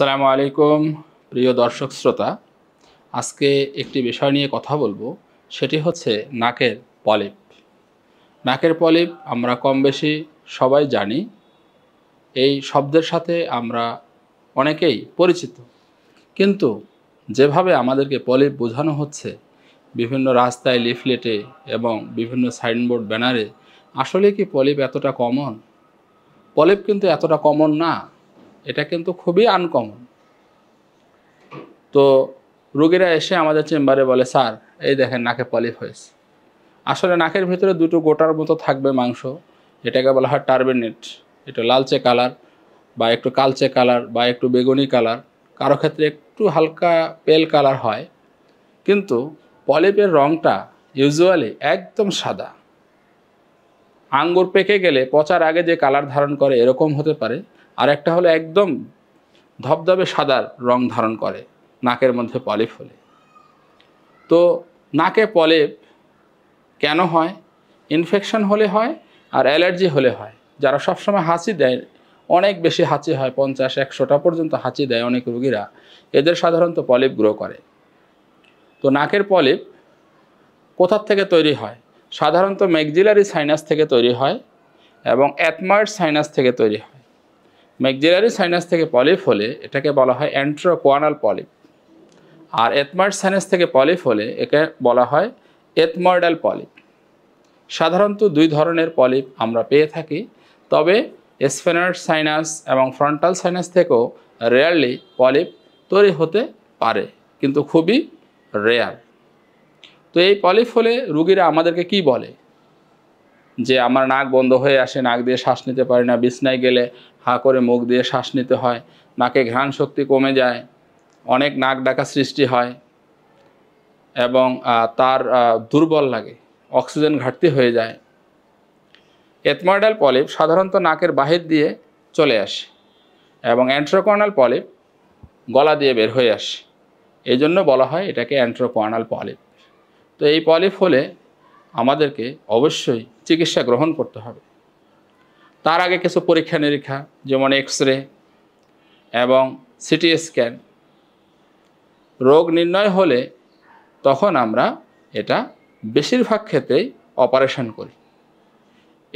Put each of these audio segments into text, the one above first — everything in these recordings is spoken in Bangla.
সালামু আলাইকুম প্রিয় দর্শক শ্রোতা আজকে একটি বিষয় নিয়ে কথা বলবো সেটি হচ্ছে নাকের পলিপ নাকের পলিপ আমরা কম বেশি সবাই জানি এই শব্দের সাথে আমরা অনেকেই পরিচিত কিন্তু যেভাবে আমাদেরকে পলিপ বোঝানো হচ্ছে বিভিন্ন রাস্তায় লিফলেটে এবং বিভিন্ন সাইনবোর্ড ব্যানারে আসলে কি পলিপ এতটা কমন পলিপ কিন্তু এতটা কমন না এটা কিন্তু খুবই আনকমন তো রোগীরা এসে আমাদের চেম্বারে বলে স্যার এই দেখেন নাকে পলিপ হয়েছে আসলে নাকের ভিতরে দুটো গোটার মতো থাকবে মাংস এটাকে বলা হয় টার্বেনেট এটা লালচে কালার বা একটু কালচে কালার বা একটু বেগুনি কালার কারো ক্ষেত্রে একটু হালকা পেল কালার হয় কিন্তু পলিপের রঙটা ইউজুয়ালি একদম সাদা আঙ্গুর পেকে গেলে পচার আগে যে কালার ধারণ করে এরকম হতে পারে আর একটা হলো একদম ধবধবে সাদার রং ধারণ করে নাকের মধ্যে পলিপ হলে তো নাকে পলিপ কেন হয় ইনফেকশন হলে হয় আর অ্যালার্জি হলে হয় যারা সবসময় হাঁচি দেয় অনেক বেশি হাঁচি হয় পঞ্চাশ একশোটা পর্যন্ত হাঁচি দেয় অনেক রুগীরা এদের সাধারণত পলিপ গ্রো করে তো নাকের পলিপ কোথার থেকে তৈরি হয় সাধারণত ম্যাকজিলারি সাইনাস থেকে তৈরি হয় এবং অ্যাথমার্ট সাইনাস থেকে তৈরি হয় ম্যাকজেলারি সাইনাস থেকে পলিপ হলে এটাকে বলা হয় অ্যান্ট্রোকোয়ানাল পলিপ আর এথমার্ড সাইনাস থেকে পলিপ হলে একে বলা হয় এথমার্ডাল পলিপ সাধারণত দুই ধরনের পলিপ আমরা পেয়ে থাকি তবে স্পেনার্ড সাইনাস এবং ফ্রন্টাল সাইনাস থেকেও রেয়ারলি পলিপ তৈরি হতে পারে কিন্তু খুবই রেয়ার তো এই পলিপ হলে রুগীরা আমাদেরকে কি বলে যে আমার নাক বন্ধ হয়ে আসে নাক দিয়ে শ্বাস নিতে পারি না বিছনায় গেলে হা করে মুখ দিয়ে শ্বাস নিতে হয় নাকে ঘ্রাণ শক্তি কমে যায় অনেক নাক ডাকা সৃষ্টি হয় এবং তার দুর্বল লাগে অক্সিজেন ঘাটতি হয়ে যায় এথময়েডাল পলিপ সাধারণত নাকের বাহির দিয়ে চলে আসে এবং অ্যান্ট্রোকর্নাল পলিপ গলা দিয়ে বের হয়ে আসে এই জন্য বলা হয় এটাকে অ্যান্ট্রোকর্নাল পলিপ তো এই পলিপ হলে আমাদেরকে অবশ্যই চিকিৎসা গ্রহণ করতে হবে তার আগে কিছু পরীক্ষা নিরীক্ষা যেমন এক্স রে এবং সিটি স্ক্যান রোগ নির্ণয় হলে তখন আমরা এটা বেশিরভাগ ক্ষেত্রেই অপারেশন করি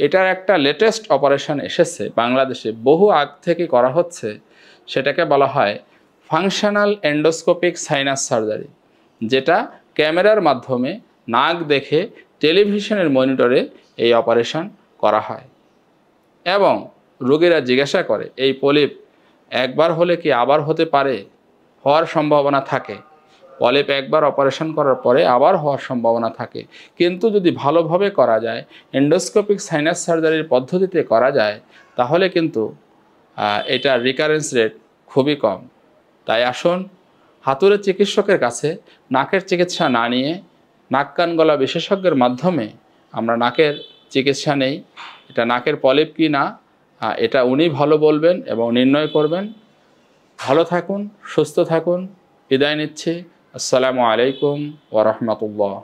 এটার একটা লেটেস্ট অপারেশন এসেছে বাংলাদেশে বহু আগ থেকে করা হচ্ছে সেটাকে বলা হয় ফাংশনাল এন্ডোস্কোপিক সাইনাস সার্জারি যেটা ক্যামেরার মাধ্যমে নাক দেখে টেলিভিশনের মনিটরে এই অপারেশন করা হয় এবং রোগীরা জিজ্ঞাসা করে এই পলিপ একবার হলে কি আবার হতে পারে হওয়ার সম্ভাবনা থাকে পলিপ একবার অপারেশন করার পরে আবার হওয়ার সম্ভাবনা থাকে কিন্তু যদি ভালোভাবে করা যায় এন্ডোস্কোপিক সাইনাস সার্জারির পদ্ধতিতে করা যায় তাহলে কিন্তু এটা রিকারেন্স রেট খুবই কম তাই আসুন হাতুরের চিকিৎসকের কাছে নাকের চিকিৎসা না নিয়ে নাক কান গলা বিশেষজ্ঞের মাধ্যমে আমরা নাকের চিকিৎসা নেই এটা নাকের পলিপ কি না এটা উনি ভালো বলবেন এবং নির্ণয় করবেন ভালো থাকুন সুস্থ থাকুন বিদায় নিচ্ছি আসসালামু আলাইকুম ওরহমতুল্লাহ